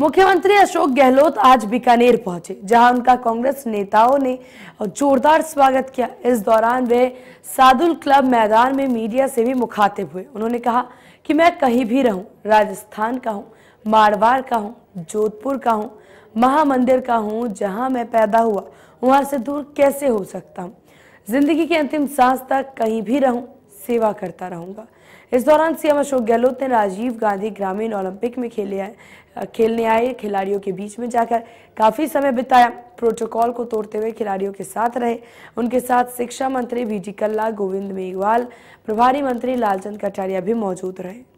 मुख्यमंत्री अशोक गहलोत आज बीकानेर पहुंचे जहां उनका कांग्रेस नेताओं ने जोरदार स्वागत किया इस दौरान वे सादुल क्लब मैदान में मीडिया से भी मुखातिब हुए उन्होंने कहा कि मैं कहीं भी रहूं राजस्थान का हूं मारवाड़ का हूं जोधपुर का हूं महामंदिर का हूं जहां मैं पैदा हुआ वहां से दूर कैसे हो सकता हूँ जिंदगी के अंतिम सांस तक कहीं भी रहूं सेवा करता रहूंगा इस दौरान सीएम अशोक गहलोत ने राजीव गांधी ग्रामीण ओलंपिक में खेले आए खेलने आए खिलाड़ियों के बीच में जाकर काफी समय बिताया प्रोटोकॉल को तोड़ते हुए खिलाड़ियों के साथ रहे उनके साथ शिक्षा मंत्री वी कल्ला गोविंद मेघवाल प्रभारी मंत्री लालचंद कटारिया भी मौजूद रहे